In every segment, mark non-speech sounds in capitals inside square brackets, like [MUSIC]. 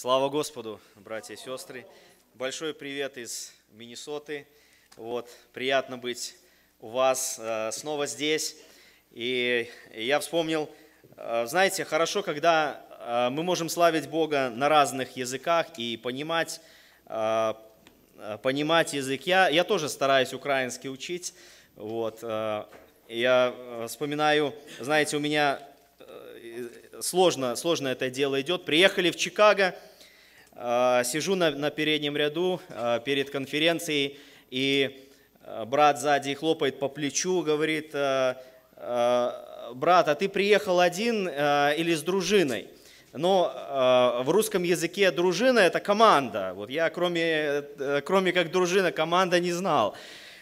Слава Господу, братья и сестры. Большой привет из Миннесоты. Вот, приятно быть у вас э, снова здесь. И, и я вспомнил, э, знаете, хорошо, когда э, мы можем славить Бога на разных языках и понимать, э, э, понимать язык. Я, я тоже стараюсь украинский учить. Вот, э, я вспоминаю, знаете, у меня сложно, сложно это дело идет. Приехали в Чикаго – а, сижу на, на переднем ряду а, перед конференцией, и а, брат сзади хлопает по плечу, говорит, брат, а ты приехал один или с дружиной? Но в русском языке дружина – это команда. Вот я, кроме, э, кроме как дружина, команда не знал.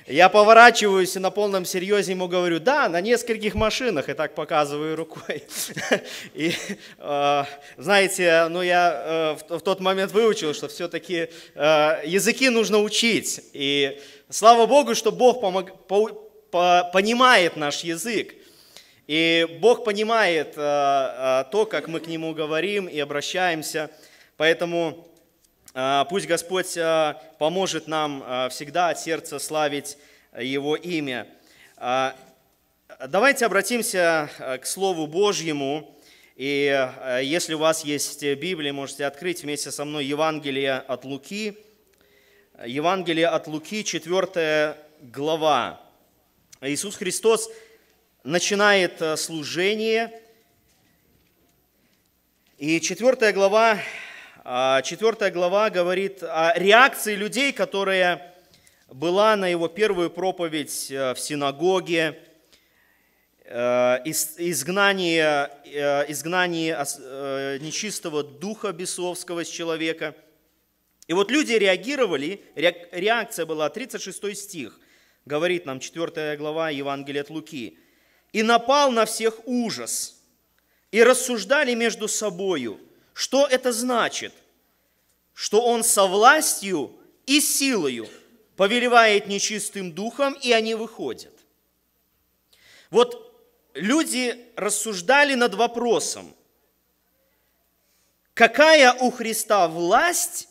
Я поворачиваюсь и на полном серьезе ему говорю, да, на нескольких машинах, и так показываю рукой. [LAUGHS] И, э, знаете, ну я э, в тот момент выучил, что все-таки э, языки нужно учить. И слава Богу, что Бог понимает наш язык. И Бог понимает то, как мы к Нему говорим и обращаемся. Поэтому а, пусть Господь а, поможет нам а, всегда от сердца славить Его имя. Давайте обратимся к Слову Божьему. И если у вас есть Библия, можете открыть вместе со мной Евангелие от Луки. Евангелие от Луки, 4 глава. Иисус Христос начинает служение. И 4 глава а, Четвертая глава говорит о реакции людей, которая была на его первую проповедь э, в синагоге, э, изгнание, э, изгнание нечистого духа бесовского с человека. И вот люди реагировали, реакция была, 36 стих, говорит нам 4 глава Евангелия от Луки. «И напал на всех ужас, и рассуждали между собою, что это значит – что он со властью и силою повелевает нечистым духом, и они выходят. Вот люди рассуждали над вопросом, какая у Христа власть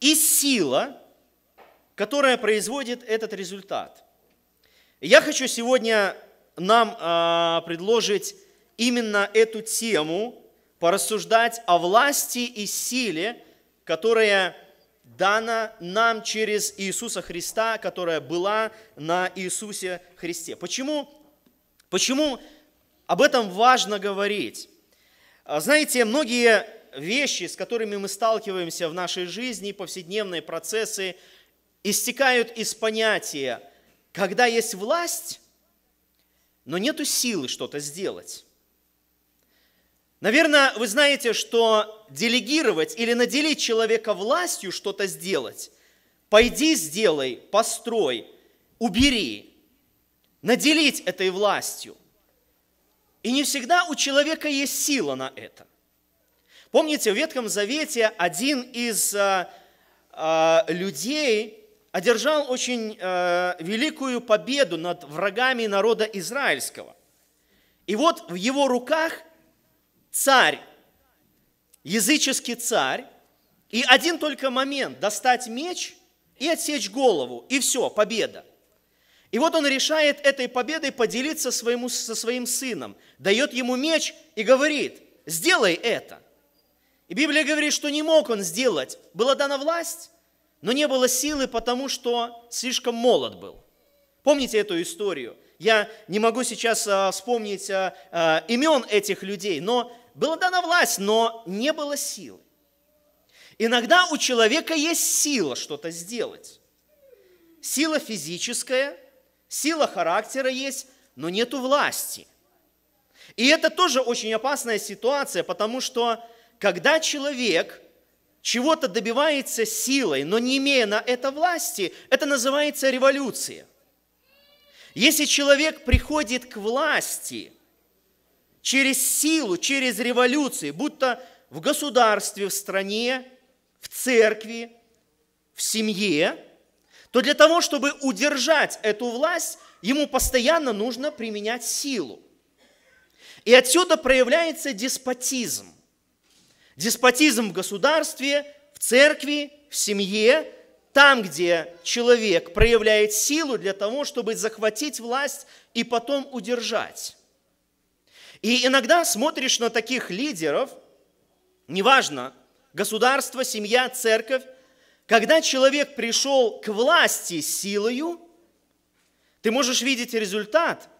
и сила, которая производит этот результат. Я хочу сегодня нам а, предложить именно эту тему, порассуждать о власти и силе, которая дана нам через Иисуса Христа, которая была на Иисусе Христе. Почему, почему об этом важно говорить? А, знаете, многие вещи, с которыми мы сталкиваемся в нашей жизни, повседневные процессы, истекают из понятия, когда есть власть, но нету силы что-то сделать. Наверное, вы знаете, что делегировать или наделить человека властью что-то сделать, пойди сделай, построй, убери, наделить этой властью. И не всегда у человека есть сила на это. Помните, в Ветхом Завете один из а, а, людей одержал очень а, великую победу над врагами народа израильского. И вот в его руках – царь, языческий царь, и один только момент – достать меч и отсечь голову, и все, победа. И вот он решает этой победой поделиться своему, со своим сыном, дает ему меч и говорит, сделай это. И Библия говорит, что не мог он сделать. Была дана власть, но не было силы, потому что слишком молод был. Помните эту историю? Я не могу сейчас а, вспомнить а, а, имен этих людей, но была дана власть, но не было силы. Иногда у человека есть сила что-то сделать. Сила физическая, сила характера есть, но нету власти. И это тоже очень опасная ситуация, потому что когда человек чего-то добивается силой, но не имея на это власти, это называется революция. Если человек приходит к власти – через силу, через революции, будто в государстве, в стране, в церкви, в семье, то для того, чтобы удержать эту власть, ему постоянно нужно применять силу. И отсюда проявляется деспотизм. Деспотизм в государстве, в церкви, в семье, там, где человек проявляет силу для того, чтобы захватить власть и потом удержать. И иногда смотришь на таких лидеров, неважно, государство, семья, церковь, когда человек пришел к власти силою, ты можешь видеть результат,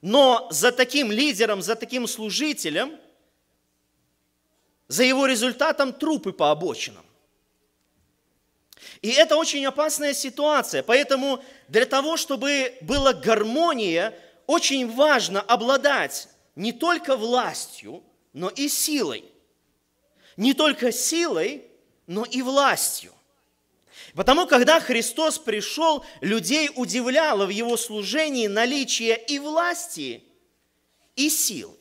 но за таким лидером, за таким служителем, за его результатом трупы по обочинам. И это очень опасная ситуация, поэтому для того, чтобы была гармония, очень важно обладать не только властью, но и силой. Не только силой, но и властью. Потому, когда Христос пришел, людей удивляло в его служении наличие и власти, и силы.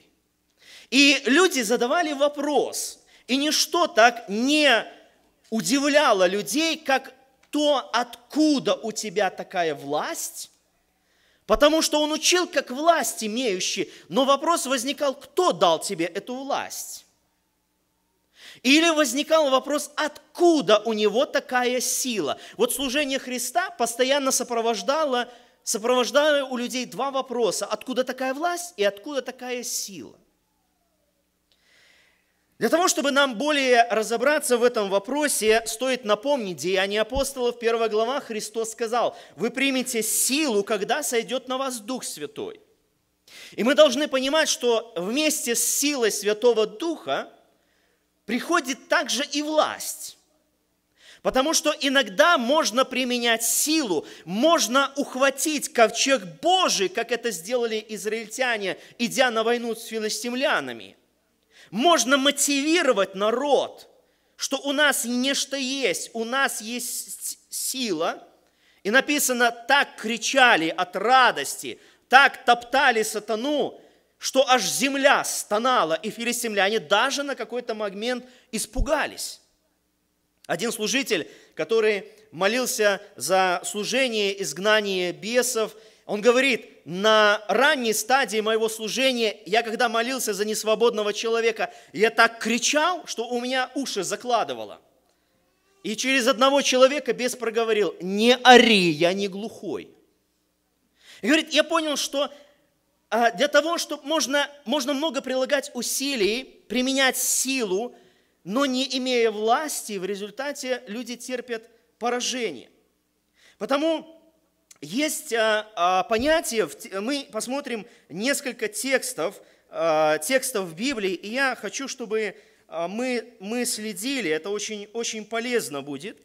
И люди задавали вопрос, и ничто так не удивляло людей, как то, откуда у тебя такая власть, Потому что он учил как власть имеющий, но вопрос возникал, кто дал тебе эту власть? Или возникал вопрос, откуда у него такая сила? Вот служение Христа постоянно сопровождало, сопровождало у людей два вопроса. Откуда такая власть и откуда такая сила? Для того, чтобы нам более разобраться в этом вопросе, стоит напомнить Деяния апостолов, 1 глава, Христос сказал, «Вы примете силу, когда сойдет на вас Дух Святой». И мы должны понимать, что вместе с силой Святого Духа приходит также и власть. Потому что иногда можно применять силу, можно ухватить ковчег Божий, как это сделали израильтяне, идя на войну с филистимлянами – можно мотивировать народ, что у нас нечто есть, у нас есть сила. И написано, так кричали от радости, так топтали сатану, что аж земля стонала, и филистимляне даже на какой-то момент испугались. Один служитель, который молился за служение изгнание бесов – он говорит, на ранней стадии моего служения, я когда молился за несвободного человека, я так кричал, что у меня уши закладывало. И через одного человека бес проговорил, не ори, я не глухой. И говорит, я понял, что а, для того, чтобы можно, можно много прилагать усилий, применять силу, но не имея власти, в результате люди терпят поражение. Потому есть э, а, понятие, мы посмотрим несколько текстов, э, текстов в Библии, и я хочу, чтобы э, мы, мы следили, это очень, очень полезно будет.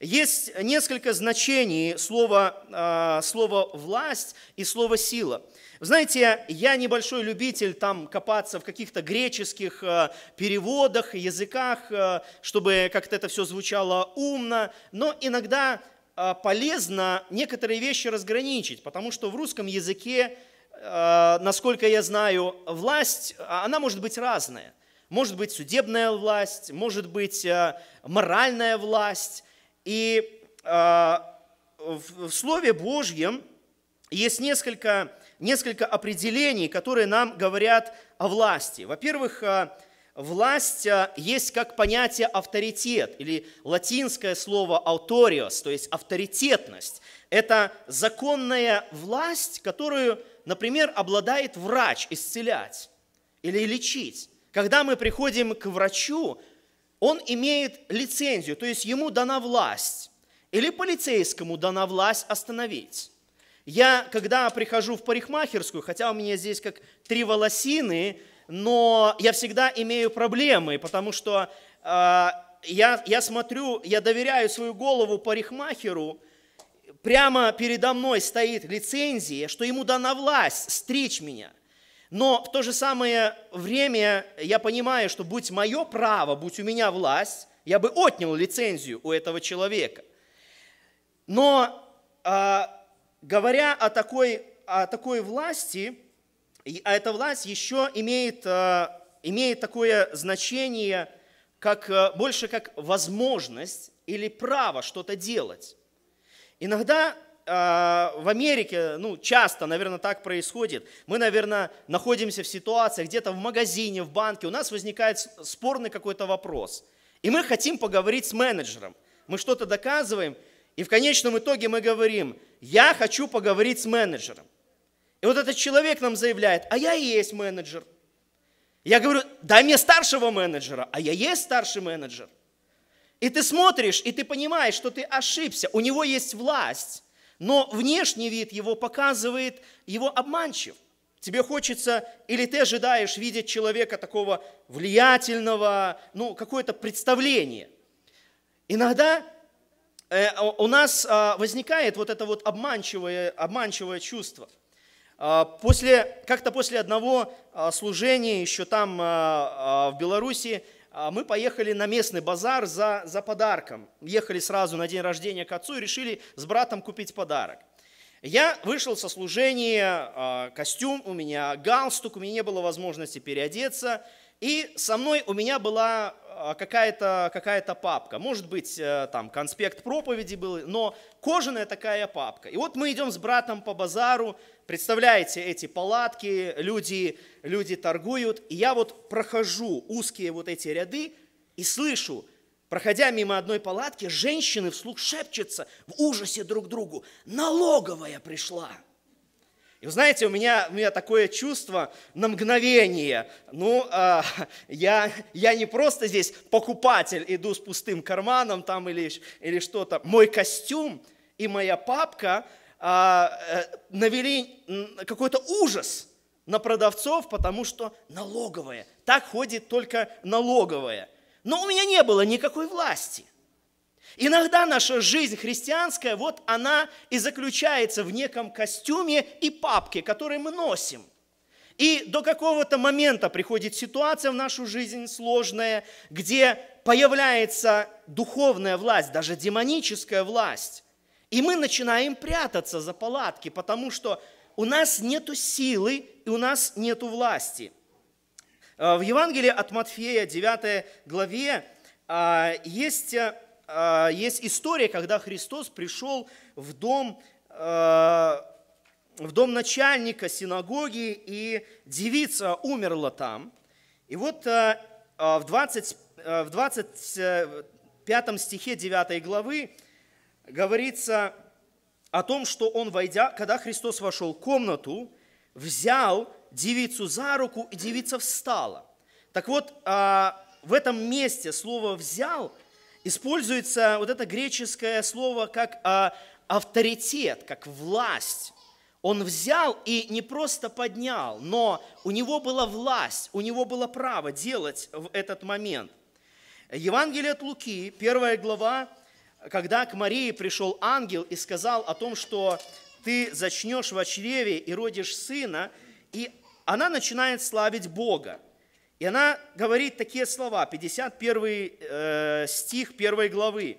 Есть несколько значений слова, слова «власть» и слова «сила». Знаете, я небольшой любитель там копаться в каких-то греческих переводах, языках, чтобы как-то это все звучало умно, но иногда Э, полезно некоторые вещи разграничить, потому что в русском языке, э, насколько я знаю, власть, э, она может быть разная. Может быть судебная власть, может быть моральная власть. И в Слове Божьем есть несколько, несколько определений, которые нам говорят о власти. Во-первых, власть э, есть как понятие авторитет или латинское слово autorios, то есть авторитетность. Это законная власть, которую, например, обладает врач исцелять или лечить. Когда мы приходим к врачу, он имеет лицензию, то есть ему дана власть. Или полицейскому дана власть остановить. Я, когда прихожу в парикмахерскую, хотя у меня здесь как три волосины, но я всегда имею проблемы, потому что э, я, я смотрю, я доверяю свою голову парикмахеру, прямо передо мной стоит лицензия, что ему дана власть стричь меня. Но в то же самое время я понимаю, что будь мое право, будь у меня власть, я бы отнял лицензию у этого человека. Но э, говоря о такой, о такой власти, а эта власть еще имеет, э, имеет такое значение, как, э, больше как возможность или право что-то делать. Иногда э, в Америке, ну, часто, наверное, так происходит. Мы, наверное, находимся в ситуации, где-то в магазине, в банке, у нас возникает спорный какой-то вопрос. И мы хотим поговорить с менеджером. Мы что-то доказываем, и в конечном итоге мы говорим, я хочу поговорить с менеджером. И вот этот человек нам заявляет, а я и есть менеджер. Я говорю, дай мне старшего менеджера, а я есть старший менеджер. И ты смотришь, и ты понимаешь, что ты ошибся. У него есть власть, но внешний вид его показывает его обманчив. Тебе хочется, или ты ожидаешь видеть человека такого влиятельного, ну, какое-то представление. Иногда э, у нас а, возникает вот это вот обманчивое, обманчивое чувство – а, после, как-то после одного а, служения еще там а, в Беларуси мы поехали на местный базар за, за подарком. Ехали сразу на день рождения к отцу и решили с братом купить подарок. Я вышел со служения, а, костюм у меня, галстук, у меня не было возможности переодеться, и со мной у меня была а, какая-то какая папка. Может быть, э, там конспект проповеди был, но кожаная такая папка. И вот мы идем с братом по базару, представляете, эти палатки, люди, люди торгуют. И я вот прохожу узкие вот эти ряды и слышу – Проходя мимо одной палатки, женщины вслух шепчутся в ужасе друг другу. Налоговая пришла. И вы знаете, у меня, у меня такое чувство на мгновение. Ну, э, я, я не просто здесь покупатель, иду с пустым карманом там или, или что-то. Мой костюм и моя папка а, э, навели какой-то ужас на продавцов, потому что налоговая. Так ходит только налоговая. Но у меня не было никакой власти. Иногда наша жизнь христианская, вот она и заключается в неком костюме и папке, который мы носим. И до какого-то момента приходит ситуация в нашу жизнь сложная, где появляется духовная власть, даже демоническая власть. И мы начинаем прятаться за палатки, потому что у нас нет силы и у нас нет власти – Э, в Евангелии от Матфея, 9 главе, э, есть, э, есть история, когда Христос пришел в дом, в дом начальника синагоги, и девица умерла там. И вот в, 20, в 25 стихе 9 главы говорится о том, что он, войдя, когда Христос вошел в комнату, взял девицу за руку, и девица встала. Так вот, а, в этом месте слово «взял» используется вот это греческое слово как а, авторитет, как власть. Он взял и не просто поднял, но у него была власть, у него было право делать в этот момент. Евангелие от Луки, первая глава, когда к Марии пришел ангел и сказал о том, что ты зачнешь в чреве и родишь сына – и она начинает славить Бога. И она говорит такие слова, 51 э, стих 1 главы,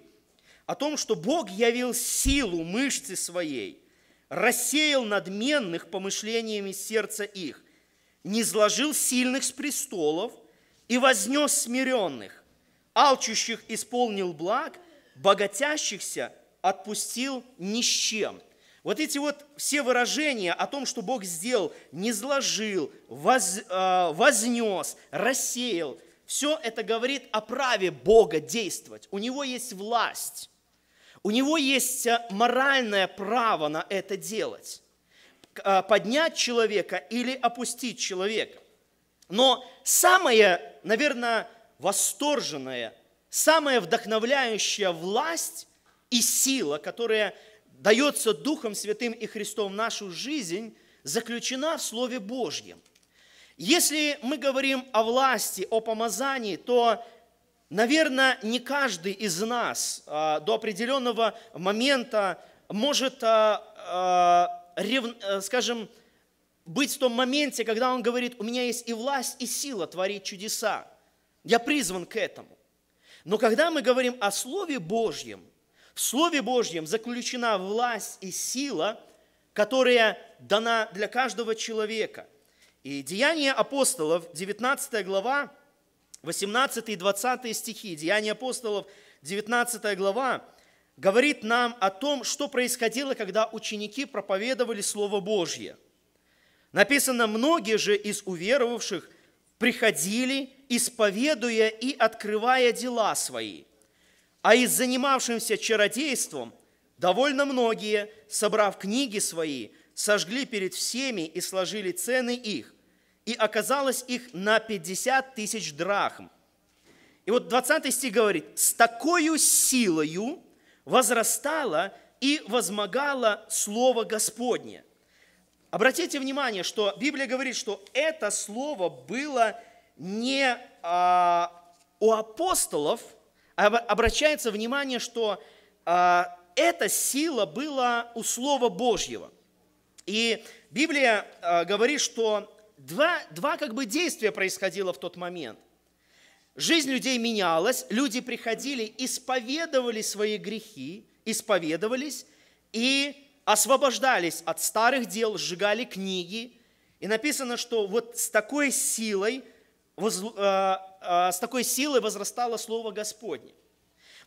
о том, что Бог явил силу мышцы своей, рассеял надменных помышлениями сердца их, низложил сильных с престолов и вознес смиренных, алчущих исполнил благ, богатящихся отпустил ни с чем – вот эти вот все выражения о том, что Бог сделал, низложил, воз, э, вознес, рассеял, все это говорит о праве Бога действовать. У него есть власть, у него есть э, моральное право на это делать. Э, поднять человека или опустить человека. Но самое, наверное, восторженное, самая вдохновляющая власть и сила, которая дается Духом Святым и Христом в нашу жизнь, заключена в Слове Божьем. Если мы говорим о власти, о помазании, то, наверное, не каждый из нас а, до определенного момента может, а, а, э, скажем, быть в том моменте, когда он говорит, у меня есть и власть, и сила творить чудеса. Я призван к этому. Но когда мы говорим о Слове Божьем, в Слове Божьем заключена власть и сила, которая дана для каждого человека. И Деяния апостолов, 19 глава, 18 и 20 стихи, Деяния апостолов, 19 глава, говорит нам о том, что происходило, когда ученики проповедовали Слово Божье. Написано, многие же из уверовавших приходили, исповедуя и открывая дела свои – а из занимавшимся чародейством довольно многие, собрав книги свои, сожгли перед всеми и сложили цены их. И оказалось их на 50 тысяч драхм. И вот 20 стих говорит, «С такою силою возрастало и возмогало Слово Господне». Обратите внимание, что Библия говорит, что это слово было не а, у апостолов – обращается внимание, что а, эта сила была у Слова Божьего. И Библия а, говорит, что два, два как бы действия происходило в тот момент. Жизнь людей менялась, люди приходили, исповедовали свои грехи, исповедовались и освобождались от старых дел, сжигали книги. И написано, что вот с такой силой – воз, а, э, а, э, с такой силой возрастало Слово Господне.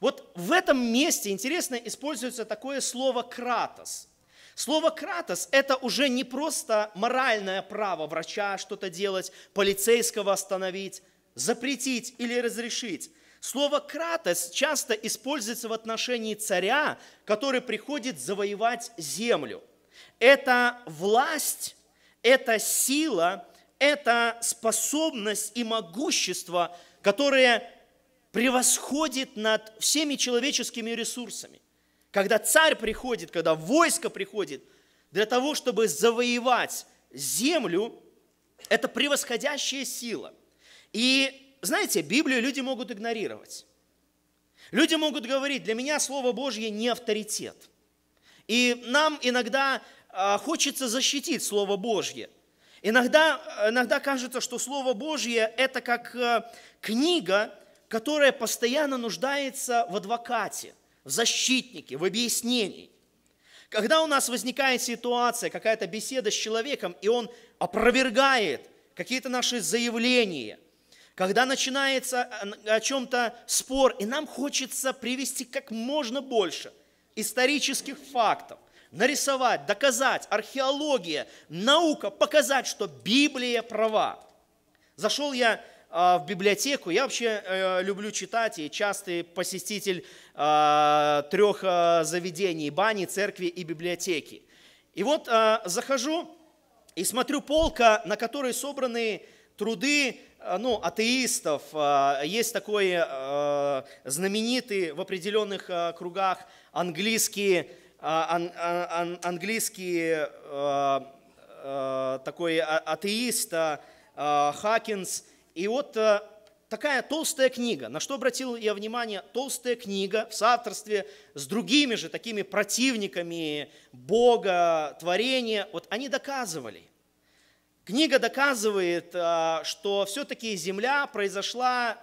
Вот в этом месте, интересно, используется такое слово «кратос». Слово «кратос» – это уже не просто моральное право врача что-то делать, полицейского остановить, запретить или разрешить. Слово «кратос» часто используется в отношении царя, который приходит завоевать землю. Это власть, это сила – это способность и могущество, которое превосходит над всеми человеческими ресурсами. Когда царь приходит, когда войско приходит, для того, чтобы завоевать землю, это превосходящая сила. И, знаете, Библию люди могут игнорировать. Люди могут говорить, для меня Слово Божье не авторитет. И нам иногда а, хочется защитить Слово Божье – Иногда, иногда кажется, что Слово Божье – это как э, книга, которая постоянно нуждается в адвокате, в защитнике, в объяснении. Когда у нас возникает ситуация, какая-то беседа с человеком, и он опровергает какие-то наши заявления, когда начинается э, о чем-то спор, и нам хочется привести как можно больше исторических фактов – нарисовать, доказать, археология, наука, показать, что Библия права. Зашел я а, в библиотеку. Я вообще э, люблю читать и частый посетитель э, а, трех э, а, заведений, бани, церкви и библиотеки. И вот захожу и смотрю полка, на которой собраны труды ну, атеистов. Есть такой знаменитый в определенных кругах английский а, ан, а, ан, английский э, э, такой а, атеист Хакинс. И вот э, такая толстая книга, на что обратил я внимание, толстая книга в соавторстве с другими же такими противниками Бога, творения, вот они доказывали. Книга доказывает, что все-таки Земля произошла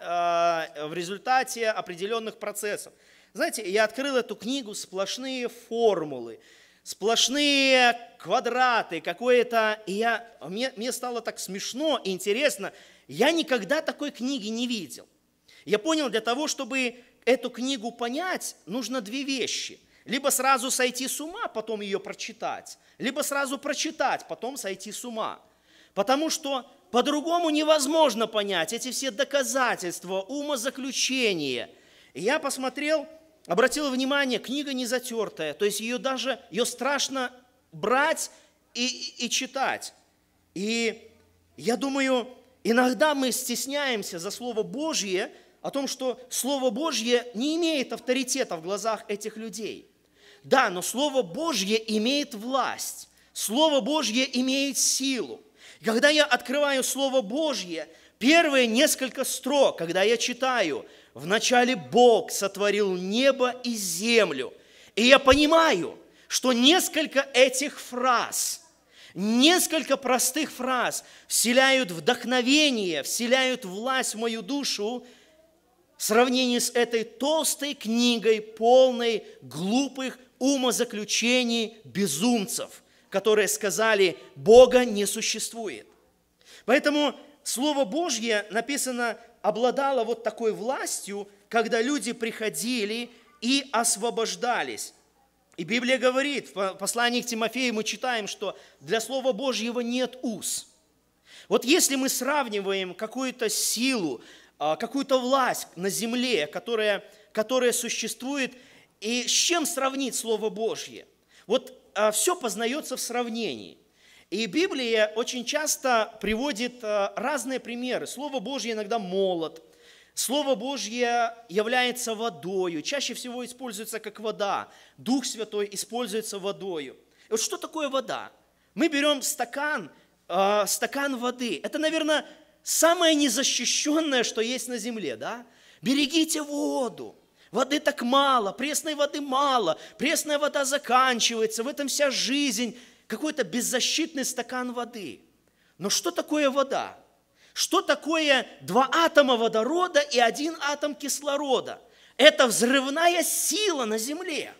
в результате определенных процессов. Знаете, я открыл эту книгу, сплошные формулы, сплошные квадраты какое-то. И я, мне, мне стало так смешно и интересно. Я никогда такой книги не видел. Я понял, для того, чтобы эту книгу понять, нужно две вещи. Либо сразу сойти с ума, потом ее прочитать, либо сразу прочитать, потом сойти с ума. Потому что по-другому невозможно понять эти все доказательства, умозаключения. И я посмотрел Обратила внимание, книга не затертая, то есть ее даже, ее страшно брать и, и читать. И я думаю, иногда мы стесняемся за Слово Божье, о том, что Слово Божье не имеет авторитета в глазах этих людей. Да, но Слово Божье имеет власть, Слово Божье имеет силу. когда я открываю Слово Божье, первые несколько строк, когда я читаю – Вначале Бог сотворил небо и землю. И я понимаю, что несколько этих фраз, несколько простых фраз вселяют вдохновение, вселяют власть в мою душу в сравнении с этой толстой книгой, полной глупых умозаключений безумцев, которые сказали, Бога не существует. Поэтому Слово Божье написано обладала вот такой властью, когда люди приходили и освобождались. И Библия говорит, в послании к Тимофею мы читаем, что для Слова Божьего нет уз. Вот если мы сравниваем какую-то силу, а, какую-то власть на земле, которая, которая существует, и с чем сравнить Слово Божье? Вот а, все познается в сравнении – и Библия очень часто приводит э, разные примеры. Слово Божье иногда молот, Слово Божье является водою, чаще всего используется как вода. Дух Святой используется водою. И вот что такое вода? Мы берем стакан, э, стакан воды. Это, наверное, самое незащищенное, что есть на земле, да? Берегите воду. Воды так мало, пресной воды мало, пресная вода заканчивается, в этом вся жизнь какой-то беззащитный стакан воды. Но что такое вода? Что такое два атома водорода и один атом кислорода? Это взрывная сила на Земле.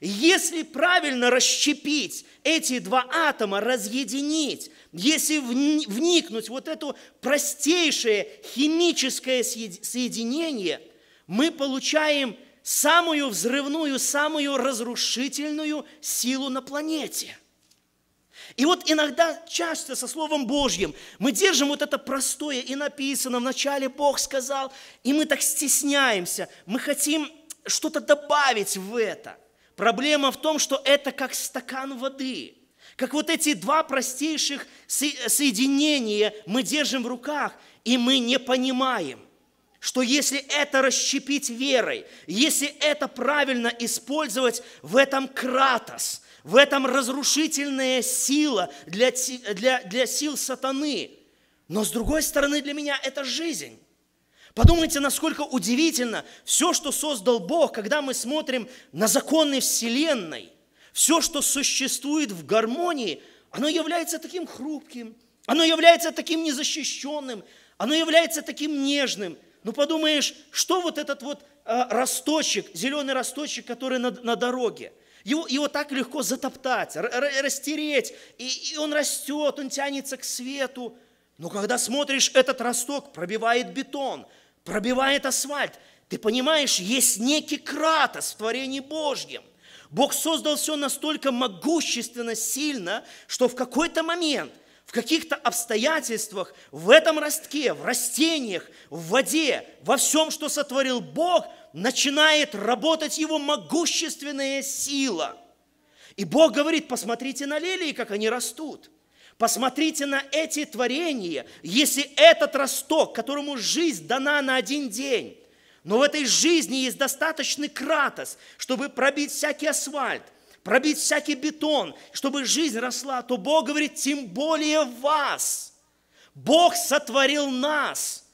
Если правильно расщепить эти два атома, разъединить, если вникнуть вот это простейшее химическое соединение, мы получаем самую взрывную, самую разрушительную силу на планете – и вот иногда часто со Словом Божьим мы держим вот это простое и написано, вначале Бог сказал, и мы так стесняемся, мы хотим что-то добавить в это. Проблема в том, что это как стакан воды – как вот эти два простейших соединения мы держим в руках, и мы не понимаем, что если это расщепить верой, если это правильно использовать в этом кратос, в этом разрушительная сила для, для, для сил сатаны. Но с другой стороны, для меня это жизнь. Подумайте, насколько удивительно все, что создал Бог, когда мы смотрим на законы Вселенной. Все, что существует в гармонии, оно является таким хрупким, оно является таким незащищенным, оно является таким нежным. Ну подумаешь, что вот этот вот э, росточек, зеленый росточек, который на, на дороге – его, его так легко затоптать, растереть, и, и он растет, он тянется к свету. Но когда смотришь, этот росток пробивает бетон, пробивает асфальт, ты понимаешь, есть некий кратос в творении Божьем. Бог создал все настолько могущественно, сильно, что в какой-то момент, в каких-то обстоятельствах, в этом ростке, в растениях, в воде, во всем, что сотворил Бог – начинает работать его могущественная сила. И Бог говорит, посмотрите на лилии, как они растут. Посмотрите на эти творения. Если этот росток, которому жизнь дана на один день, но в этой жизни есть достаточный кратос, чтобы пробить всякий асфальт, пробить всякий бетон, чтобы жизнь росла, то Бог говорит, тем более вас. Бог сотворил нас,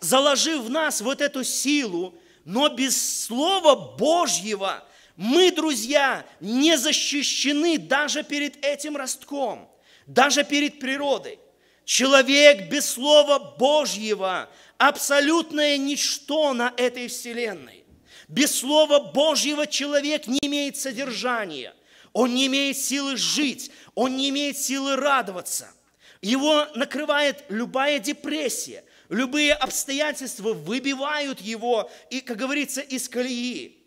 заложив в нас вот эту силу, но без Слова Божьего мы, друзья, не защищены даже перед этим ростком, даже перед природой. Человек без Слова Божьего – абсолютное ничто на этой вселенной. Без Слова Божьего человек не имеет содержания, он не имеет силы жить, он не имеет силы радоваться. Его накрывает любая депрессия – Любые обстоятельства выбивают его, и, как говорится, из колеи.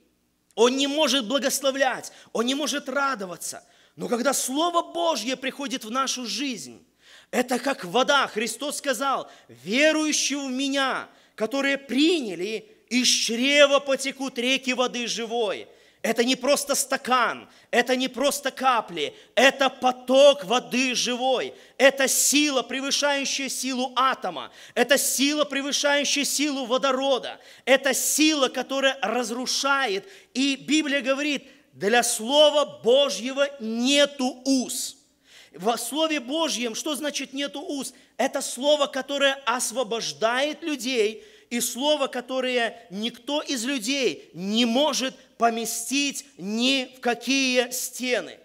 Он не может благословлять, он не может радоваться. Но когда Слово Божье приходит в нашу жизнь, это как вода. Христос сказал, верующие в Меня, которые приняли, из чрева потекут реки воды живой – это не просто стакан, это не просто капли, это поток воды живой, это сила, превышающая силу атома, это сила, превышающая силу водорода, это сила, которая разрушает. И Библия говорит, для Слова Божьего нету уз. В Слове Божьем, что значит нету уз? Это Слово, которое освобождает людей, и Слово, которое никто из людей не может поместить ни в какие стены.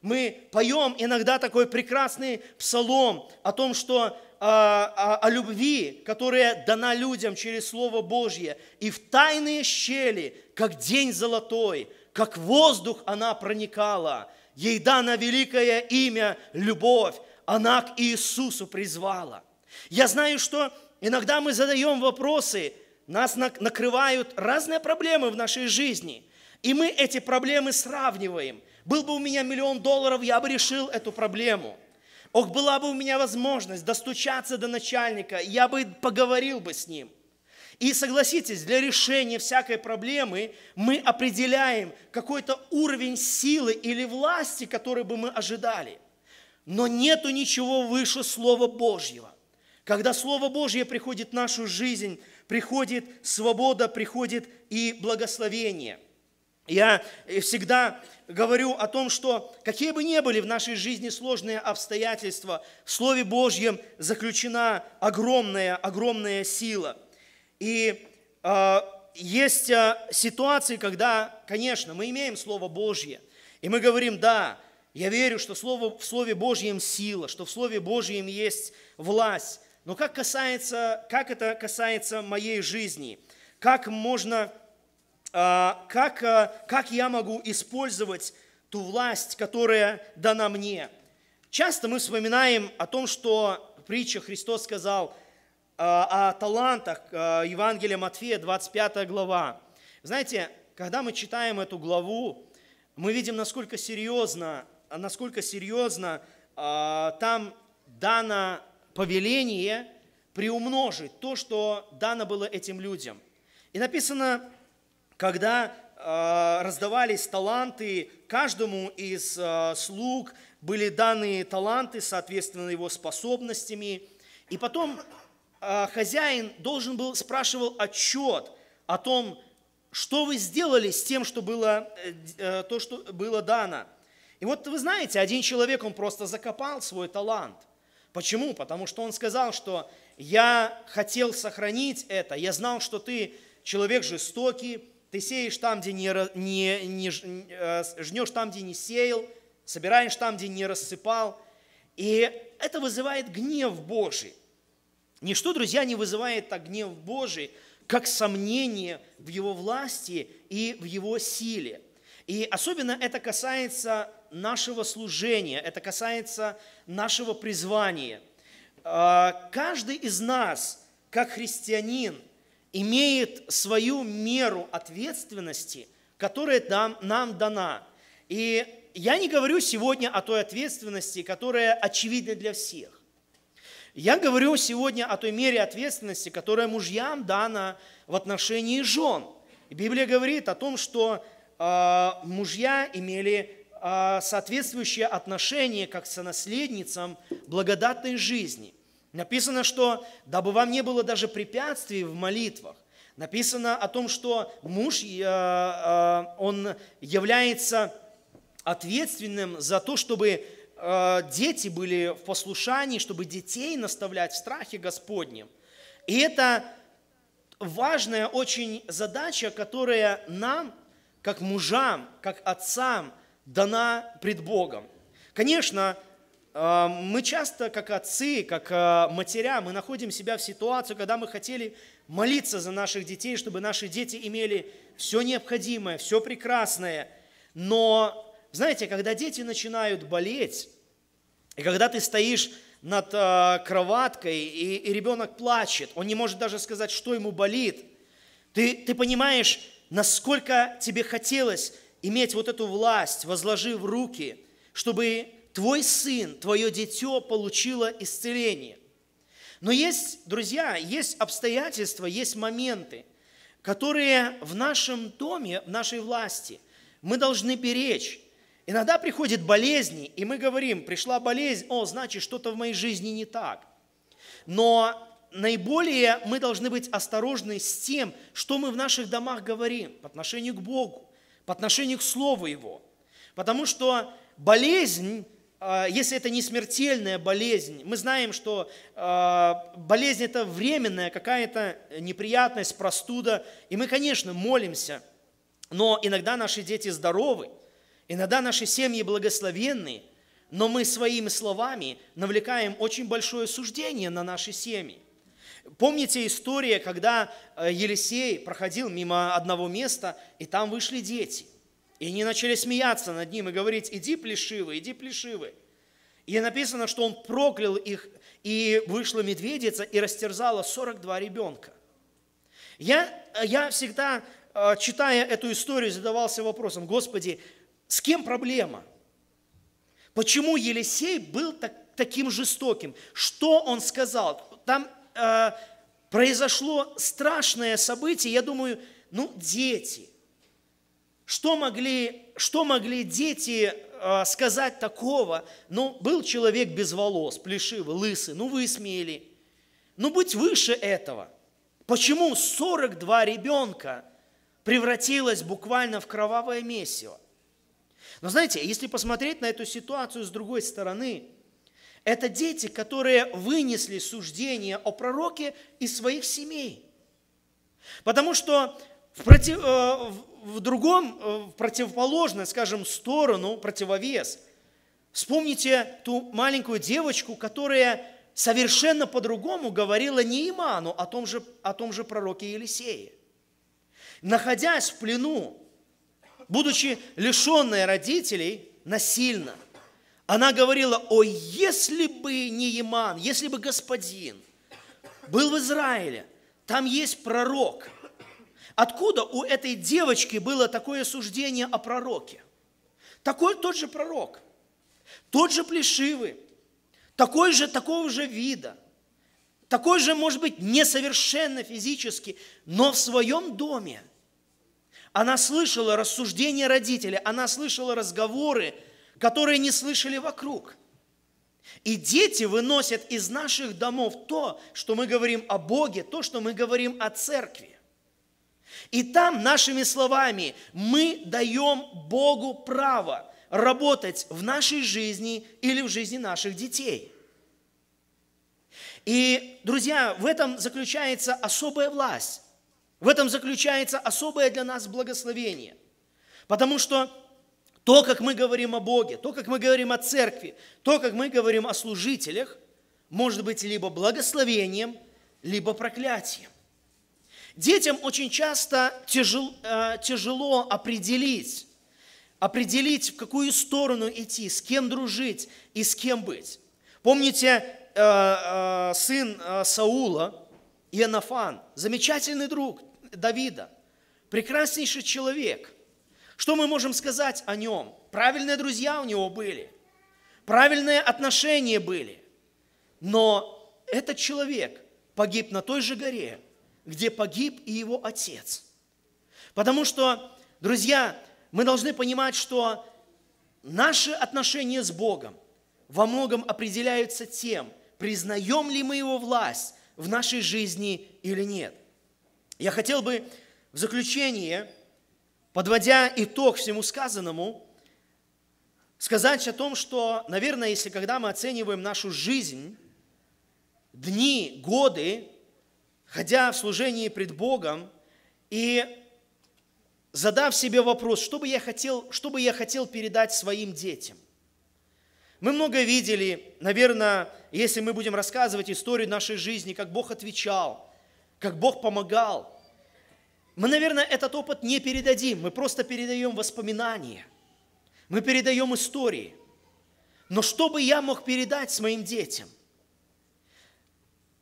Мы поем иногда такой прекрасный псалом о том, что о, а, о, о любви, которая дана людям через Слово Божье, и в тайные щели, как день золотой, как воздух она проникала. Ей дано великое имя – любовь. Она к Иисусу призвала. Я знаю, что иногда мы задаем вопросы, нас накрывают разные проблемы в нашей жизни. И мы эти проблемы сравниваем. Был бы у меня миллион долларов, я бы решил эту проблему. Ох, была бы у меня возможность достучаться до начальника, я бы поговорил бы с ним. И согласитесь, для решения всякой проблемы мы определяем какой-то уровень силы или власти, который бы мы ожидали. Но нету ничего выше Слова Божьего. Когда Слово Божье приходит в нашу жизнь, приходит свобода, приходит и благословение – я всегда говорю о том, что какие бы ни были в нашей жизни сложные обстоятельства, в Слове Божьем заключена огромная, огромная сила. И э, есть э, ситуации, когда, конечно, мы имеем Слово Божье, и мы говорим, да, я верю, что слово, в Слове Божьем сила, что в Слове Божьем есть власть. Но как, касается, как это касается моей жизни? Как можно а, как, а, как я могу использовать ту власть, которая дана мне. Часто мы вспоминаем о том, что в притчах Христос сказал а, о талантах Евангелия Матфея, 25 глава. Знаете, когда мы читаем эту главу, мы видим, насколько серьезно, насколько серьезно там дано повеление приумножить то, что дано было этим людям. И написано, когда э, раздавались таланты, каждому из э, слуг были даны таланты, соответственно, его способностями. И потом э, хозяин должен был, спрашивал отчет о том, что вы сделали с тем, что было, э, э, то, что было дано. И вот вы знаете, один человек, он просто закопал свой талант. Почему? Потому что он сказал, что я хотел сохранить это, я знал, что ты человек жестокий, ты сеешь там, где не, не, не э, жнешь там, где не сеял, собираешь там, где не рассыпал. И это вызывает гнев Божий. Ничто, друзья, не вызывает так гнев Божий, как сомнение в его власти и в его силе. И особенно это касается нашего служения, это касается нашего призвания. А, каждый из нас, как христианин – имеет свою меру ответственности, которая нам, нам дана. И я не говорю сегодня о той ответственности, которая очевидна для всех. Я говорю сегодня о той мере ответственности, которая мужьям дана в отношении жен. И Библия говорит о том, что э, мужья имели э, соответствующее отношение как к сонаследницам благодатной жизни. Написано, что дабы вам не было даже препятствий в молитвах. Написано о том, что муж, э, э, он является ответственным за то, чтобы э, дети были в послушании, чтобы детей наставлять в страхе Господнем. И это важная очень задача, которая нам, как мужам, как отцам, дана пред Богом. Конечно, а, мы часто, как отцы, как а, матеря, мы находим себя в ситуации, когда мы хотели молиться за наших детей, чтобы наши дети имели все необходимое, все прекрасное. Но, знаете, когда дети начинают болеть, и когда ты стоишь над а, кроваткой, и, и ребенок плачет, он не может даже сказать, что ему болит, ты, ты понимаешь, насколько тебе хотелось иметь вот эту власть, возложив руки, чтобы твой сын, твое дитё получило исцеление. Но есть, друзья, есть обстоятельства, есть моменты, которые в нашем доме, в нашей власти мы должны беречь. Иногда приходят болезни, и мы говорим, пришла болезнь, о, значит, что-то в моей жизни не так. Но наиболее мы должны быть осторожны с тем, что мы в наших домах говорим по отношению к Богу, по отношению к Слову Его. Потому что болезнь а, если это не смертельная болезнь, мы знаем, что а, болезнь это временная какая-то неприятность, простуда, и мы, конечно, молимся, но иногда наши дети здоровы, иногда наши семьи благословенные, но мы своими словами навлекаем очень большое суждение на наши семьи. Помните историю, когда э, Елисей проходил мимо одного места, и там вышли дети – и они начали смеяться над ним и говорить, иди плешивы, иди плешивы. И написано, что он проклял их, и вышла медведица и растерзала 42 ребенка. Я, я всегда, э, читая эту историю, задавался вопросом, Господи, с кем проблема? Почему Елисей был так, таким жестоким? Что он сказал? Там э, произошло страшное событие, я думаю, ну, дети – что могли, что могли дети а, сказать такого? Ну, был человек без волос, плешивый, лысый, ну вы смели. Ну, быть выше этого. Почему 42 ребенка превратилось буквально в кровавое месиво? Но знаете, если посмотреть на эту ситуацию с другой стороны, это дети, которые вынесли суждение о пророке из своих семей. Потому что в, против, э, в другом, э, в противоположную, скажем, сторону, противовес. Вспомните ту маленькую девочку, которая совершенно по-другому говорила не Иману о том же, о том же пророке Елисее. Находясь в плену, будучи лишенной родителей насильно, она говорила, о, если бы не Иман, если бы господин был в Израиле, там есть пророк – Откуда у этой девочки было такое суждение о пророке? Такой тот же пророк, тот же плешивый, такой же, такого же вида, такой же, может быть, несовершенно физически, но в своем доме. Она слышала рассуждения родителей, она слышала разговоры, которые не слышали вокруг. И дети выносят из наших домов то, что мы говорим о Боге, то, что мы говорим о церкви. И там нашими словами мы даем Богу право работать в нашей жизни или в жизни наших детей. И, друзья, в этом заключается особая власть, в этом заключается особое для нас благословение. Потому что то, как мы говорим о Боге, то, как мы говорим о церкви, то, как мы говорим о служителях, может быть либо благословением, либо проклятием. Детям очень часто тяжело, э, тяжело определить, определить, в какую сторону идти, с кем дружить и с кем быть. Помните, э, э, сын Саула, Иенофан, замечательный друг Давида, прекраснейший человек. Что мы можем сказать о нем? Правильные друзья у него были, правильные отношения были. Но этот человек погиб на той же горе, где погиб и его отец. Потому что, друзья, мы должны понимать, что наши отношения с Богом во многом определяются тем, признаем ли мы Его власть в нашей жизни или нет. Я хотел бы в заключение, подводя итог всему сказанному, сказать о том, что, наверное, если когда мы оцениваем нашу жизнь, дни, годы, ходя в служении пред Богом и задав себе вопрос, что бы я хотел, что бы я хотел передать своим детям. Мы много видели, наверное, если мы будем рассказывать историю нашей жизни, как Бог отвечал, как Бог помогал. Мы, наверное, этот опыт не передадим, мы просто передаем воспоминания, мы передаем истории. Но что бы я мог передать своим детям?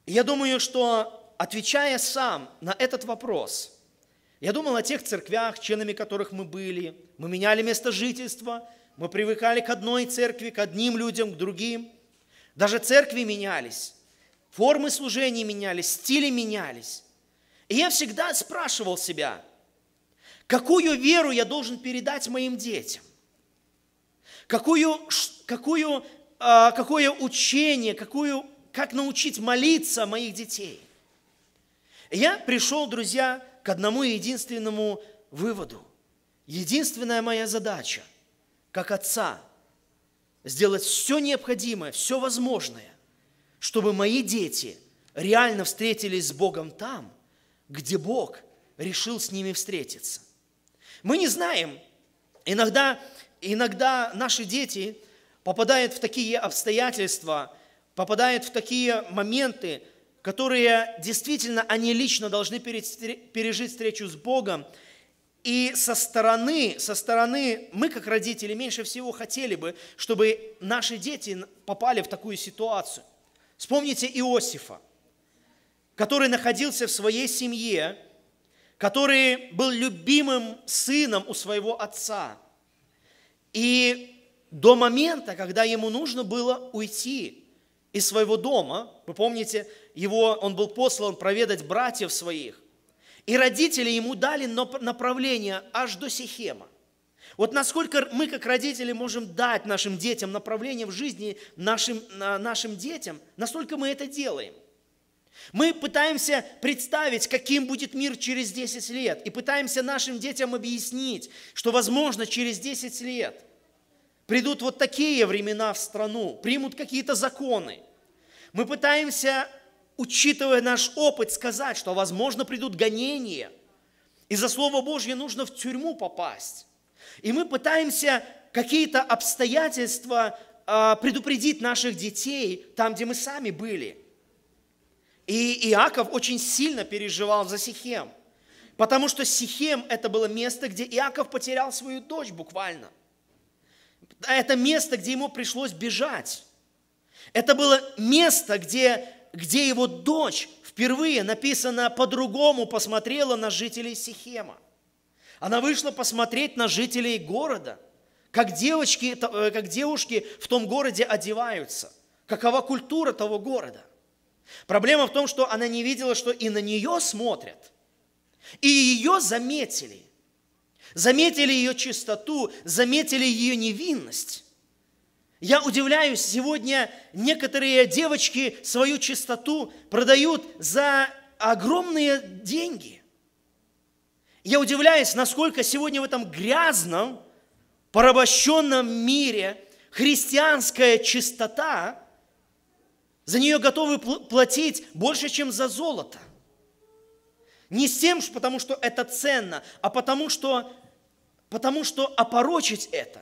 Я думаю, что отвечая сам на этот вопрос, я думал о тех церквях, членами которых мы были, мы меняли место жительства, мы привыкали к одной церкви, к одним людям, к другим. Даже церкви менялись, формы служения менялись, стили менялись. И я всегда спрашивал себя, какую веру я должен передать моим детям? Какую, какую, а, какое учение, какую, как научить молиться моих детей? Я пришел, друзья, к одному единственному выводу. Единственная моя задача, как отца, сделать все необходимое, все возможное, чтобы мои дети реально встретились с Богом там, где Бог решил с ними встретиться. Мы не знаем, иногда, иногда наши дети попадают в такие обстоятельства, попадают в такие моменты, которые действительно, они лично должны пережить встречу с Богом. И со стороны, со стороны мы, как родители, меньше всего хотели бы, чтобы наши дети попали в такую ситуацию. Вспомните Иосифа, который находился в своей семье, который был любимым сыном у своего отца. И до момента, когда ему нужно было уйти из своего дома, вы помните, его, он был послан проведать братьев своих. И родители ему дали направление аж до Сихема. Вот насколько мы, как родители, можем дать нашим детям направление в жизни нашим, нашим детям, настолько мы это делаем. Мы пытаемся представить, каким будет мир через 10 лет, и пытаемся нашим детям объяснить, что, возможно, через 10 лет придут вот такие времена в страну, примут какие-то законы. Мы пытаемся учитывая наш опыт, сказать, что, возможно, придут гонения. И за Слово Божье нужно в тюрьму попасть. И мы пытаемся какие-то обстоятельства э, предупредить наших детей там, где мы сами были. И Иаков очень сильно переживал за Сихем, потому что Сихем – это было место, где Иаков потерял свою дочь буквально. Это место, где ему пришлось бежать. Это было место, где где его дочь впервые, написано по-другому, посмотрела на жителей Сихема. Она вышла посмотреть на жителей города, как девочки, э, как девушки в том городе одеваются, какова культура того города. Проблема в том, что она не видела, что и на нее смотрят, и ее заметили. Заметили ее чистоту, заметили ее невинность. Я удивляюсь, сегодня некоторые девочки свою чистоту продают за огромные деньги. Я удивляюсь, насколько сегодня в этом грязном, порабощенном мире христианская чистота, за нее готовы платить больше, чем за золото. Не с тем, потому что это ценно, а потому что, потому что опорочить это.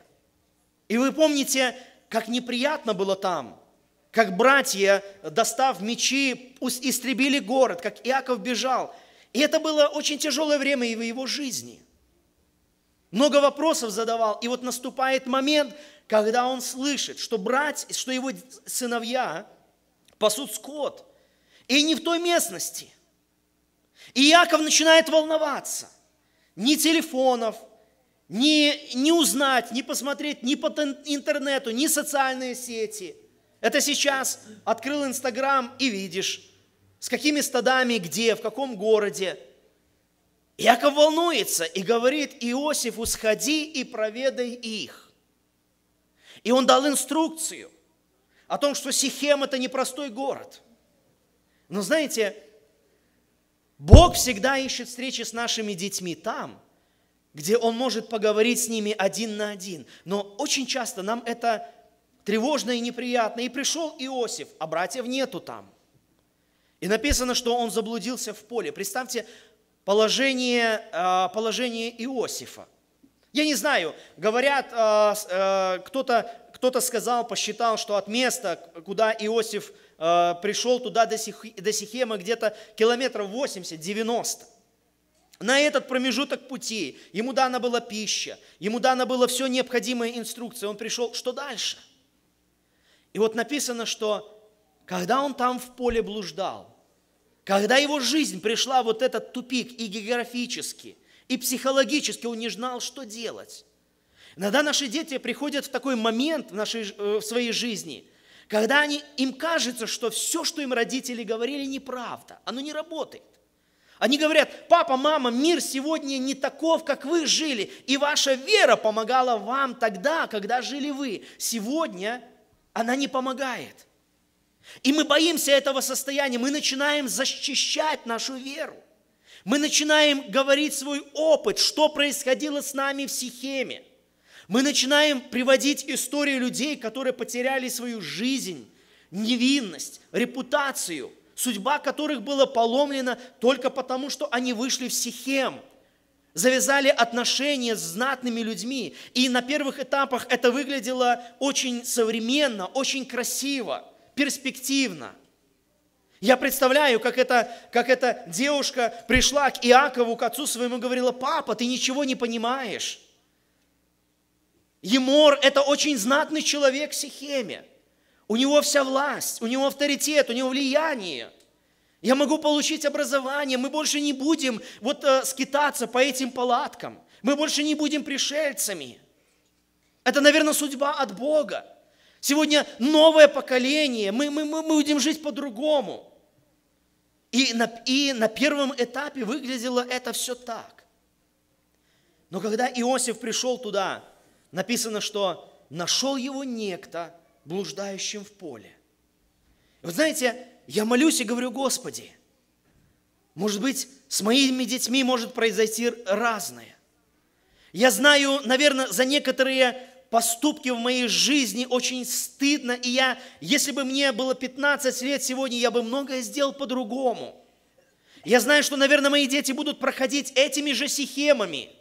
И вы помните, как неприятно было там, как братья, достав мечи, истребили город, как Иаков бежал. И это было очень тяжелое время и в его жизни. Много вопросов задавал. И вот наступает момент, когда он слышит, что брать, что его сыновья пасут скот, и не в той местности. И Яков начинает волноваться. Ни телефонов – не не узнать, не посмотреть ни по интернету, ни социальные сети. Это сейчас открыл Инстаграм и видишь, с какими стадами, где, в каком городе. Яков волнуется и говорит Иосифу, сходи и проведай их. И он дал инструкцию о том, что Сихем – это непростой город. Но знаете, Бог всегда ищет встречи с нашими детьми там – где Он может поговорить с ними один на один. Но очень часто нам это тревожно и неприятно. И пришел Иосиф, а братьев нету там. И написано, что он заблудился в поле. Представьте положение, а, положение Иосифа. Я не знаю, говорят, а, э, кто-то кто сказал, посчитал, что от места, куда Иосиф а, пришел, туда до Сихема где-то километров 80-90 на этот промежуток пути ему дана была пища, ему дана была все необходимая инструкция. Он пришел, что дальше? И вот написано, что когда он там в поле блуждал, когда его жизнь пришла вот этот тупик и географически, и психологически он не знал, что делать. Иногда наши дети приходят в такой момент в, нашей, э, в своей жизни, когда они, им кажется, что все, что им родители говорили, неправда, оно не работает. Они говорят, папа, мама, мир сегодня не таков, как вы жили, и ваша вера помогала вам тогда, когда жили вы. Сегодня она не помогает. И мы боимся этого состояния, мы начинаем защищать нашу веру. Мы начинаем говорить свой опыт, что происходило с нами в Сихеме. Мы начинаем приводить истории людей, которые потеряли свою жизнь, невинность, репутацию – судьба которых была поломлена только потому, что они вышли в Сихем, завязали отношения с знатными людьми. И на первых этапах это выглядело очень современно, очень красиво, перспективно. Я представляю, как это как эта девушка пришла к Иакову, к отцу своему, и говорила, папа, ты ничего не понимаешь. Емор – это очень знатный человек в Сихеме. У него вся власть, у него авторитет, у него влияние. Я могу получить образование, мы больше не будем вот э, скитаться по этим палаткам. Мы больше не будем пришельцами. Это, наверное, судьба от Бога. Сегодня новое поколение, мы, мы, мы будем жить по-другому. И на, и на первом этапе выглядело это все так. Но когда Иосиф пришел туда, написано, что нашел его некто – блуждающим в поле. И вот знаете, я молюсь и говорю, Господи, может быть, с моими детьми может произойти разное. Я знаю, наверное, за некоторые поступки в моей жизни очень стыдно, и я, если бы мне было 15 лет сегодня, я бы многое сделал по-другому. Я знаю, что, наверное, мои дети будут проходить этими же сихемами –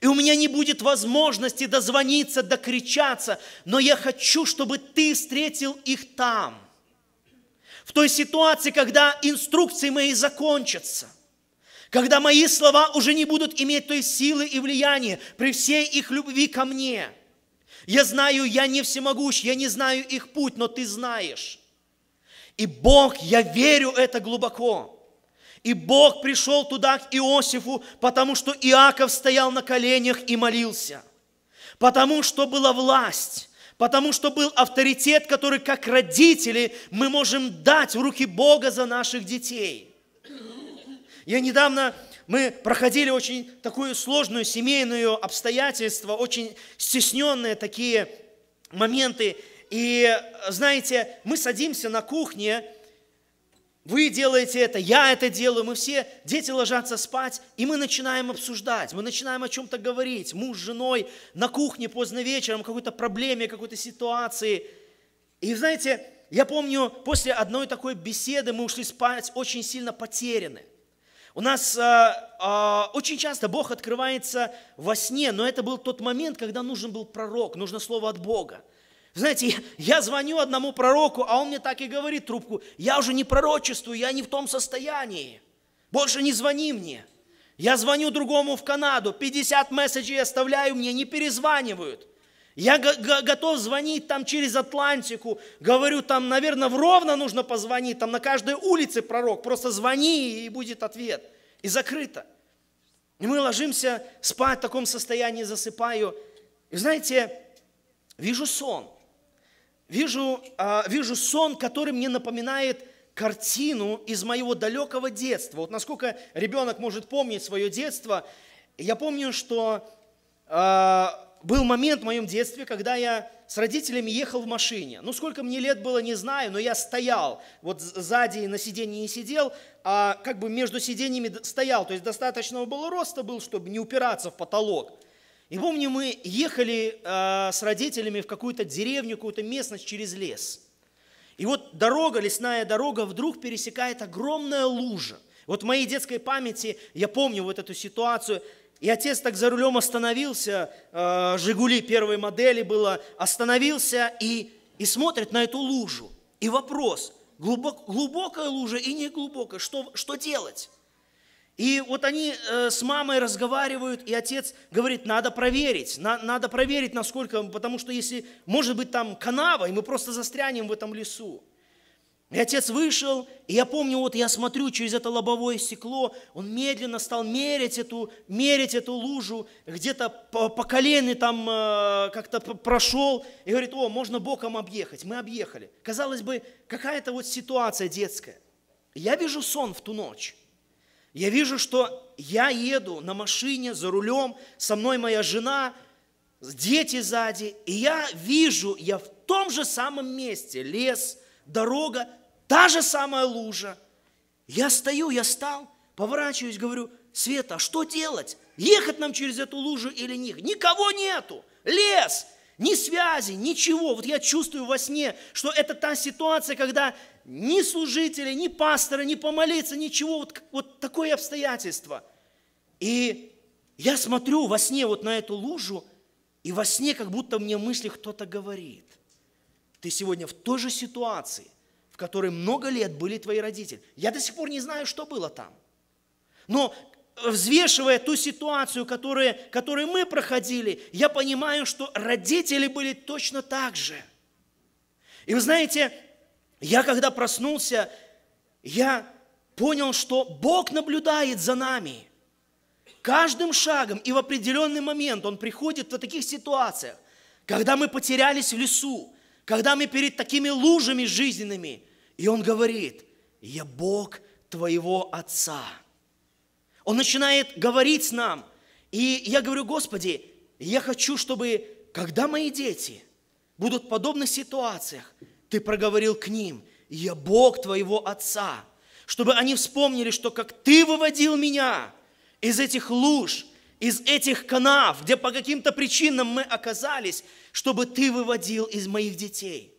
и у меня не будет возможности дозвониться, докричаться, но я хочу, чтобы ты встретил их там, в той ситуации, когда инструкции мои закончатся, когда мои слова уже не будут иметь той силы и влияния при всей их любви ко мне. Я знаю, я не всемогущ, я не знаю их путь, но ты знаешь. И Бог, я верю это глубоко. И Бог пришел туда к Иосифу, потому что Иаков стоял на коленях и молился. Потому что была власть, потому что был авторитет, который как родители мы можем дать в руки Бога за наших детей. Я недавно, мы проходили очень такую сложную семейную обстоятельство, очень стесненные такие моменты. И знаете, мы садимся на кухне, вы делаете это, я это делаю, мы все, дети ложатся спать, и мы начинаем обсуждать, мы начинаем о чем-то говорить, муж с женой на кухне поздно вечером, какой-то проблеме, какой-то ситуации. И знаете, я помню, после одной такой беседы мы ушли спать очень сильно потеряны. У нас э, э, очень часто Бог открывается во сне, но это был тот момент, когда нужен был пророк, нужно слово от Бога. Знаете, я звоню одному пророку, а он мне так и говорит трубку, я уже не пророчествую, я не в том состоянии. Больше не звони мне. Я звоню другому в Канаду, 50 месседжей оставляю мне, не перезванивают. Я готов звонить там через Атлантику, говорю там, наверное, в Ровно нужно позвонить, там на каждой улице пророк, просто звони и будет ответ. И закрыто. И мы ложимся спать в таком состоянии, засыпаю. И знаете, вижу сон вижу, а, вижу сон, который мне напоминает картину из моего далекого детства. Вот насколько ребенок может помнить свое детство. Я помню, что а, был момент в моем детстве, когда я с родителями ехал в машине. Ну, сколько мне лет было, не знаю, но я стоял. Вот сзади на сиденье не сидел, а как бы между сиденьями стоял. То есть достаточного было роста был, чтобы не упираться в потолок. И помню, мы ехали э, с родителями в какую-то деревню, какую-то местность через лес. И вот дорога, лесная дорога, вдруг пересекает огромная лужа. Вот в моей детской памяти я помню вот эту ситуацию. И отец так за рулем остановился, э, «Жигули» первой модели было, остановился и, и смотрит на эту лужу. И вопрос, глубок, глубокая лужа и неглубокая, что, что делать? И вот они э, с мамой разговаривают, и отец говорит, надо проверить, надо проверить, насколько, потому что если, может быть, там канава, и мы просто застрянем в этом лесу. И отец вышел, и я помню, вот я смотрю через это лобовое стекло, он медленно стал мерить эту, мерить эту лужу, где-то по, по колени там э, как-то прошел, и говорит, о, можно боком объехать, мы объехали. Казалось бы, какая-то вот ситуация детская. Я вижу сон в ту ночь. Я вижу, что я еду на машине за рулем, со мной моя жена, дети сзади, и я вижу, я в том же самом месте, лес, дорога, та же самая лужа. Я стою, я стал, поворачиваюсь, говорю, Света, а что делать? Ехать нам через эту лужу или нет? Никого нету, лес, ни связи, ничего. Вот я чувствую во сне, что это та ситуация, когда ни служителя, ни пастора, ни помолиться, ничего, вот, вот такое обстоятельство. И я смотрю во сне вот на эту лужу, и во сне как будто мне мысли кто-то говорит. Ты сегодня в той же ситуации, в которой много лет были твои родители. Я до сих пор не знаю, что было там. Но взвешивая ту ситуацию, которую, которую мы проходили, я понимаю, что родители были точно так же. И вы знаете, я когда проснулся, я понял, что Бог наблюдает за нами. Каждым шагом и в определенный момент Он приходит в таких ситуациях, когда мы потерялись в лесу, когда мы перед такими лужами жизненными, и Он говорит, «Я Бог твоего Отца». Он начинает говорить с нам, и я говорю, «Господи, я хочу, чтобы, когда мои дети будут в подобных ситуациях, ты проговорил к ним, я Бог твоего Отца, чтобы они вспомнили, что как ты выводил меня из этих луж, из этих канав, где по каким-то причинам мы оказались, чтобы ты выводил из моих детей.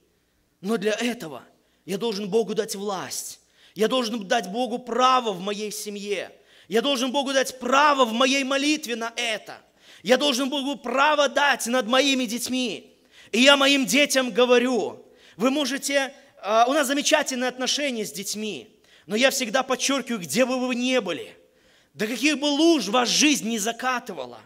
Но для этого я должен Богу дать власть, я должен дать Богу право в моей семье, я должен Богу дать право в моей молитве на это, я должен Богу право дать над моими детьми. И я моим детям говорю, вы можете... А, у нас замечательные отношения с детьми, но я всегда подчеркиваю, где бы вы ни были, да каких бы луж вас жизнь не закатывала,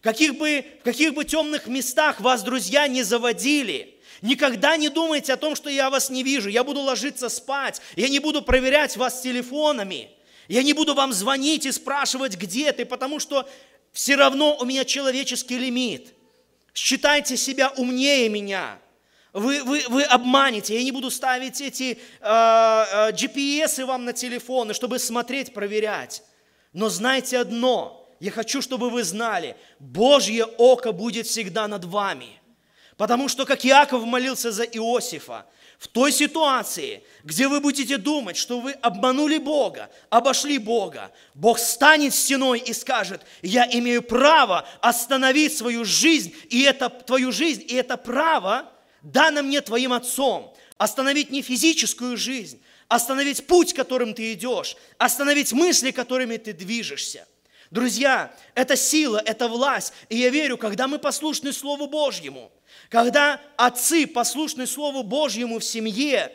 каких бы, в каких бы темных местах вас друзья не заводили – Никогда не думайте о том, что я вас не вижу, я буду ложиться спать, я не буду проверять вас телефонами, я не буду вам звонить и спрашивать, где ты, потому что все равно у меня человеческий лимит. Считайте себя умнее меня. Вы, вы, вы обманете. Я не буду ставить эти э, а, э, а, GPS вам на телефоны, чтобы смотреть, проверять. Но знайте одно. Я хочу, чтобы вы знали. Божье око будет всегда над вами. Потому что, как Иаков молился за Иосифа, в той ситуации, где вы будете думать, что вы обманули Бога, обошли Бога, Бог станет стеной и скажет, я имею право остановить свою жизнь, и это твою жизнь, и это право дано мне твоим отцом, остановить не физическую жизнь, остановить путь, которым ты идешь, остановить мысли, которыми ты движешься. Друзья, это сила, это власть. И я верю, когда мы послушны Слову Божьему, когда отцы послушны Слову Божьему в семье,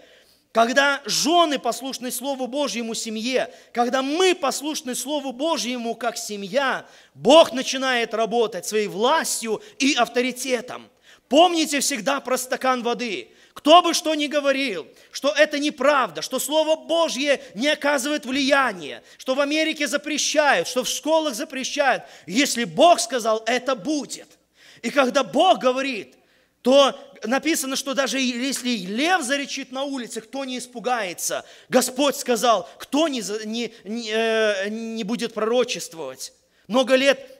когда жены послушны Слову Божьему в семье, когда мы послушны Слову Божьему как семья, Бог начинает работать своей властью и авторитетом – Помните всегда про стакан воды. Кто бы что ни говорил, что это неправда, что Слово Божье не оказывает влияния, что в Америке запрещают, что в школах запрещают. Если Бог сказал, это будет. И когда Бог говорит, то написано, что даже если лев заречит на улице, кто не испугается. Господь сказал, кто не, не, не, э, не будет пророчествовать. Много лет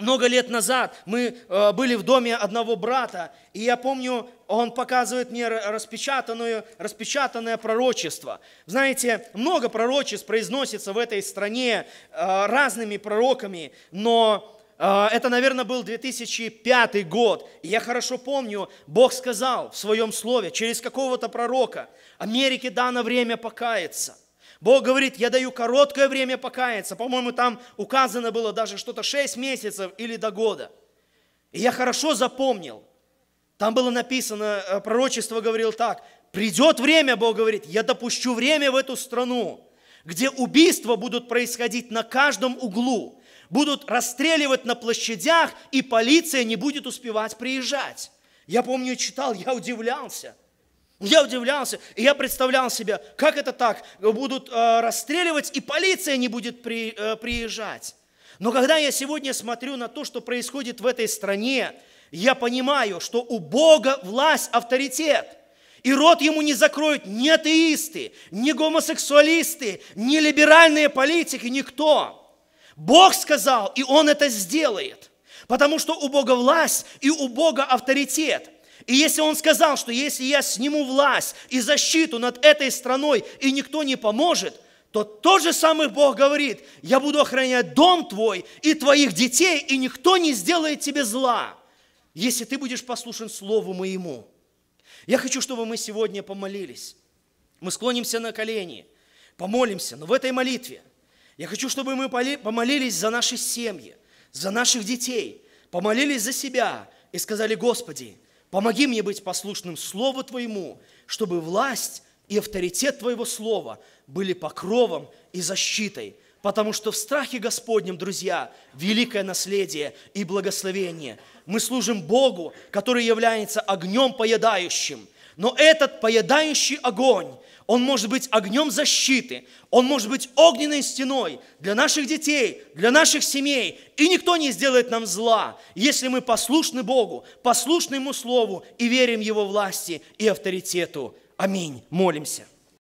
много лет назад мы э, были в доме одного брата, и я помню, он показывает мне распечатанную, распечатанное пророчество. Знаете, много пророчеств произносится в этой стране э, разными пророками, но э, это, наверное, был 2005 год. И я хорошо помню, Бог сказал в своем слове через какого-то пророка, Америке дано время покаяться – Бог говорит, я даю короткое время покаяться. По-моему, там указано было даже что-то 6 месяцев или до года. И я хорошо запомнил. Там было написано, э, пророчество говорил так, придет время, Бог говорит, я допущу время в эту страну, где убийства будут происходить на каждом углу, будут расстреливать на площадях, и полиция не будет успевать приезжать. Я помню, читал, я удивлялся – я удивлялся, и я представлял себе, как это так, будут э, расстреливать, и полиция не будет при, э, приезжать. Но когда я сегодня смотрю на то, что происходит в этой стране, я понимаю, что у Бога власть, авторитет. И рот ему не закроют ни атеисты, ни гомосексуалисты, ни либеральные политики, никто. Бог сказал, и он это сделает. Потому что у Бога власть и у Бога авторитет. И если он сказал, что если я сниму власть и защиту над этой страной, и никто не поможет, то тот же самый Бог говорит, я буду охранять дом твой и твоих детей, и никто не сделает тебе зла, если ты будешь послушен Слову моему. Я хочу, чтобы мы сегодня помолились. Мы склонимся на колени, помолимся, но в этой молитве я хочу, чтобы мы помолились за наши семьи, за наших детей, помолились за себя и сказали, Господи, Помоги мне быть послушным Слову Твоему, чтобы власть и авторитет Твоего Слова были покровом и защитой, потому что в страхе Господнем, друзья, великое наследие и благословение. Мы служим Богу, который является огнем поедающим, но этот поедающий огонь – он может быть огнем защиты, он может быть огненной стеной для наших детей, для наших семей, и никто не сделает нам зла, если мы послушны Богу, послушны Ему Слову и верим Его власти и авторитету. Аминь. Молимся.